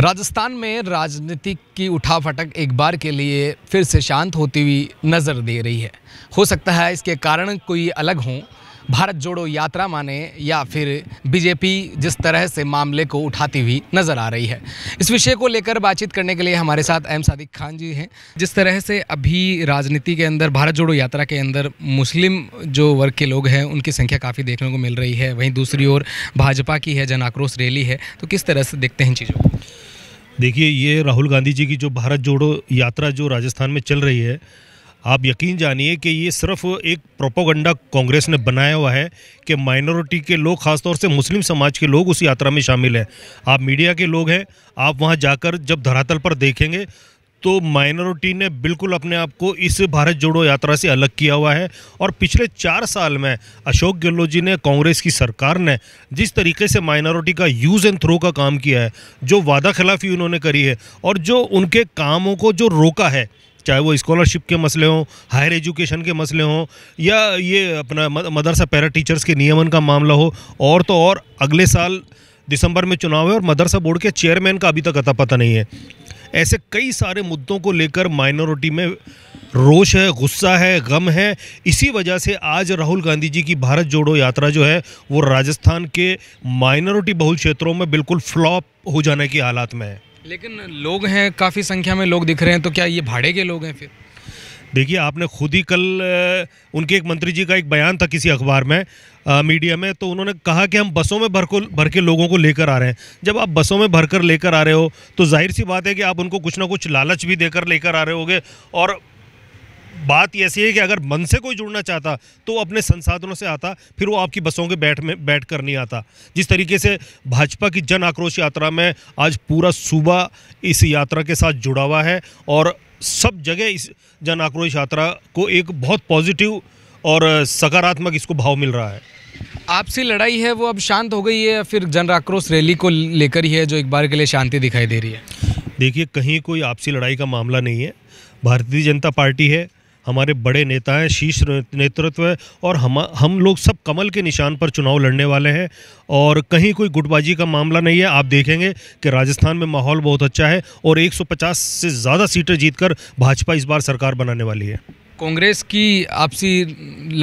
राजस्थान में राजनीति की उठाफटक एक बार के लिए फिर से शांत होती हुई नज़र दे रही है हो सकता है इसके कारण कोई अलग हों भारत जोड़ो यात्रा माने या फिर बीजेपी जिस तरह से मामले को उठाती हुई नज़र आ रही है इस विषय को लेकर बातचीत करने के लिए हमारे साथ एम सादिक खान जी हैं जिस तरह से अभी राजनीति के अंदर भारत जोड़ो यात्रा के अंदर मुस्लिम जो वर्ग के लोग हैं उनकी संख्या काफ़ी देखने को मिल रही है वहीं दूसरी ओर भाजपा की है जन आक्रोश रैली है तो किस तरह से देखते हैं चीज़ों को देखिए ये राहुल गांधी जी की जो भारत जोड़ो यात्रा जो राजस्थान में चल रही है आप यकीन जानिए कि ये सिर्फ एक प्रोपोगंडा कांग्रेस ने बनाया हुआ है कि माइनॉरिटी के लोग खासतौर से मुस्लिम समाज के लोग उस यात्रा में शामिल हैं आप मीडिया के लोग हैं आप वहाँ जाकर जब धरातल पर देखेंगे तो माइनॉरिटी ने बिल्कुल अपने आप को इस भारत जोड़ो यात्रा से अलग किया हुआ है और पिछले चार साल में अशोक गहलोत जी ने कांग्रेस की सरकार ने जिस तरीके से माइनॉरिटी का यूज़ एंड थ्रो का काम किया है जो वादा खिलाफी उन्होंने करी है और जो उनके कामों को जो रोका है चाहे वो स्कॉलरशिप के मसले हों हायर एजुकेशन के मसले हों या ये अपना मदरसा पैरा टीचर्स के नियमन का मामला हो और तो और अगले साल दिसंबर में चुनाव है और मदरसा बोर्ड के चेयरमैन का अभी तक अता पता नहीं है ऐसे कई सारे मुद्दों को लेकर माइनॉरिटी में रोष है गुस्सा है गम है इसी वजह से आज राहुल गांधी जी की भारत जोड़ो यात्रा जो है वो राजस्थान के माइनॉरिटी बहुल क्षेत्रों में बिल्कुल फ्लॉप हो जाने की हालात में है लेकिन लोग हैं काफ़ी संख्या में लोग दिख रहे हैं तो क्या ये भाड़े के लोग हैं फिर देखिए आपने खुद ही कल उनके एक मंत्री जी का एक बयान था किसी अखबार में आ, मीडिया में तो उन्होंने कहा कि हम बसों में भर को भर के लोगों को लेकर आ रहे हैं जब आप बसों में भर कर लेकर आ रहे हो तो जाहिर सी बात है कि आप उनको कुछ ना कुछ लालच भी देकर लेकर आ रहे होगे और बात ऐसी है कि अगर मन से कोई जुड़ना चाहता तो वो अपने संसाधनों से आता फिर वो आपकी बसों के बैठ में बैठ कर नहीं आता जिस तरीके से भाजपा की जन आक्रोश यात्रा में आज पूरा सूबा इस यात्रा के साथ जुड़ा हुआ है और सब जगह इस जन आक्रोश यात्रा को एक बहुत पॉजिटिव और सकारात्मक इसको भाव मिल रहा है आपसी लड़ाई है वो अब शांत हो गई है या फिर जन आक्रोश रैली को लेकर ही है जो एक बार के लिए शांति दिखाई दे रही है देखिए कहीं कोई आपसी लड़ाई का मामला नहीं है भारतीय जनता पार्टी है हमारे बड़े नेता हैं शीर्ष नेतृत्व है और हम हम लोग सब कमल के निशान पर चुनाव लड़ने वाले हैं और कहीं कोई गुटबाजी का मामला नहीं है आप देखेंगे कि राजस्थान में माहौल बहुत अच्छा है और 150 से ज़्यादा सीटें जीतकर भाजपा इस बार सरकार बनाने वाली है कांग्रेस की आपसी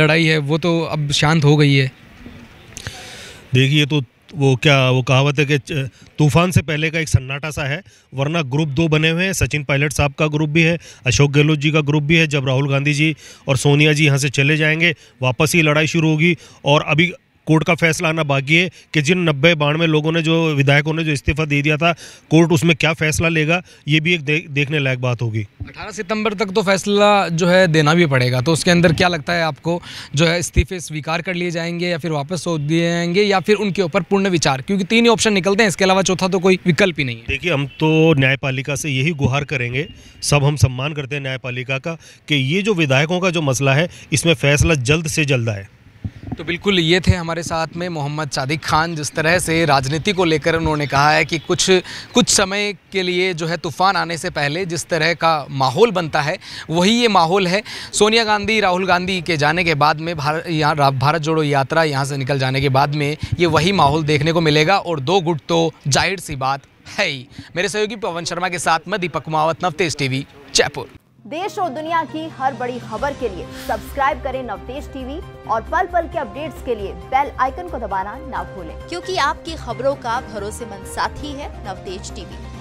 लड़ाई है वो तो अब शांत हो गई है देखिए तो वो क्या वो कहावत है कि तूफान से पहले का एक सन्नाटा सा है वरना ग्रुप दो बने हुए हैं सचिन पायलट साहब का ग्रुप भी है अशोक गहलोत जी का ग्रुप भी है जब राहुल गांधी जी और सोनिया जी यहाँ से चले जाएंगे वापस ही लड़ाई शुरू होगी और अभी कोर्ट का फैसला आना बाकी है कि जिन नब्बे बानवे लोगों ने जो विधायकों ने जो इस्तीफा दे दिया था कोर्ट उसमें क्या फैसला लेगा ये भी एक दे, देखने लायक बात होगी अठारह सितंबर तक तो फैसला जो है देना भी पड़ेगा तो उसके अंदर क्या लगता है आपको जो है इस्तीफे स्वीकार कर लिए जाएंगे या फिर वापस सौंप दिए जाएंगे या फिर उनके ऊपर पूर्ण विचार क्योंकि तीन ही ऑप्शन निकलते हैं इसके अलावा चौथा तो कोई विकल्प ही नहीं है देखिए हम तो न्यायपालिका से यही गुहार करेंगे सब हम सम्मान करते हैं न्यायपालिका का कि ये जो विधायकों का जो मसला है इसमें फैसला जल्द से जल्द आए तो बिल्कुल ये थे हमारे साथ में मोहम्मद सादिक खान जिस तरह से राजनीति को लेकर उन्होंने कहा है कि कुछ कुछ समय के लिए जो है तूफ़ान आने से पहले जिस तरह का माहौल बनता है वही ये माहौल है सोनिया गांधी राहुल गांधी के जाने के बाद में भारत यहाँ भारत जोड़ो यात्रा यहाँ से निकल जाने के बाद में ये वही माहौल देखने को मिलेगा और दो गुट तो जाहिर सी बात है ही मेरे सहयोगी पवन शर्मा के साथ मैं दीपक कुमावत नवतेज टी वी जयपुर देश और दुनिया की हर बड़ी खबर के लिए सब्सक्राइब करें नवदेश टीवी और पल पल के अपडेट्स के लिए बेल आइकन को दबाना ना भूलें क्योंकि आपकी खबरों का भरोसेमंद साथी है नवदेश टीवी